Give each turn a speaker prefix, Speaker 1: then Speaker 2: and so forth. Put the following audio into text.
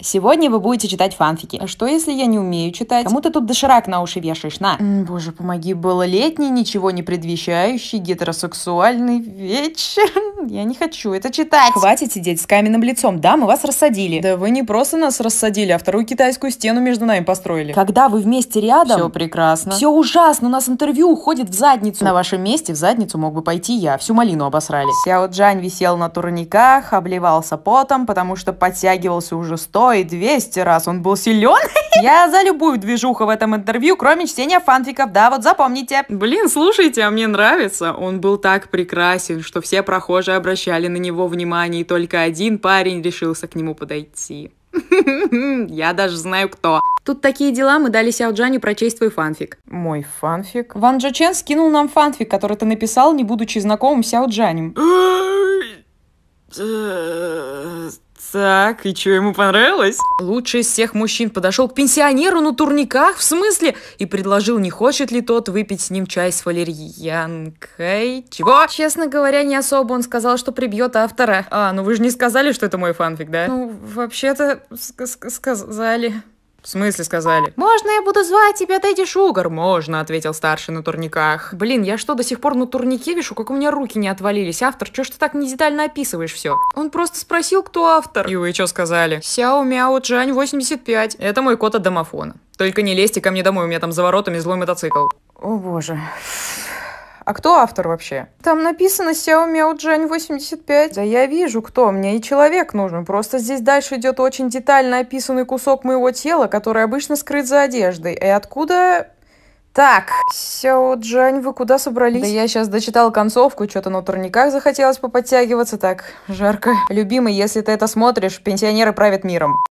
Speaker 1: Сегодня вы будете читать фанфики. А что, если я не умею читать? Кому ты тут доширак на уши вешаешь, на? М, боже, помоги, было летний, ничего не предвещающий, гетеросексуальный вечер. Я не хочу это читать. Хватит сидеть с каменным лицом. Да, мы вас рассадили. Да вы не просто нас рассадили, а вторую китайскую стену между нами построили. Когда вы вместе рядом... Все прекрасно. Все ужасно. У нас интервью уходит в задницу. На вашем месте в задницу мог бы пойти я. Всю малину обосрали. Сяо Джань висел на турниках, обливался потом, потому что подтягивался уже сто и двести раз. Он был силен. Я за любую движуху в этом интервью, кроме чтения фанфиков, да, вот запомните. Блин, слушайте, а мне нравится. Он был так прекрасен, что все прохожие обращали на него внимание, и только один парень решился к нему подойти. Я даже знаю, кто. Тут такие дела, мы дали Сяо Джаню прочесть твой фанфик. Мой фанфик? Ван Джо Чен скинул нам фанфик, который ты написал, не будучи знакомым с Сяо Джанем. Так, и что ему понравилось? Лучший из всех мужчин подошел к пенсионеру на турниках, в смысле, и предложил, не хочет ли тот выпить с ним чай с валерьянкой. Чего? Честно говоря, не особо он сказал, что прибьет автора. А, ну вы же не сказали, что это мой фанфик, да? Ну, вообще-то сказали. В смысле сказали? Можно я буду звать тебя Дэдди Шугар? Можно, ответил старший на турниках. Блин, я что, до сих пор на турнике вешу, как у меня руки не отвалились? Автор, чё ж ты так не детально описываешь все? Он просто спросил, кто автор. И вы что сказали? Сяо Мяо Джань 85. Это мой кот от домофона. Только не лезьте ко мне домой, у меня там за воротами злой мотоцикл. О боже. А кто автор вообще? Там написано Xiao Miao Джань 85. Да я вижу, кто. Мне и человек нужен. Просто здесь дальше идет очень детально описанный кусок моего тела, который обычно скрыт за одеждой. И откуда так, Сяо Джань, вы куда собрались? Да я сейчас дочитал концовку, что-то на турниках захотелось поподтягиваться, так жарко. Любимый, если ты это смотришь, пенсионеры правят миром.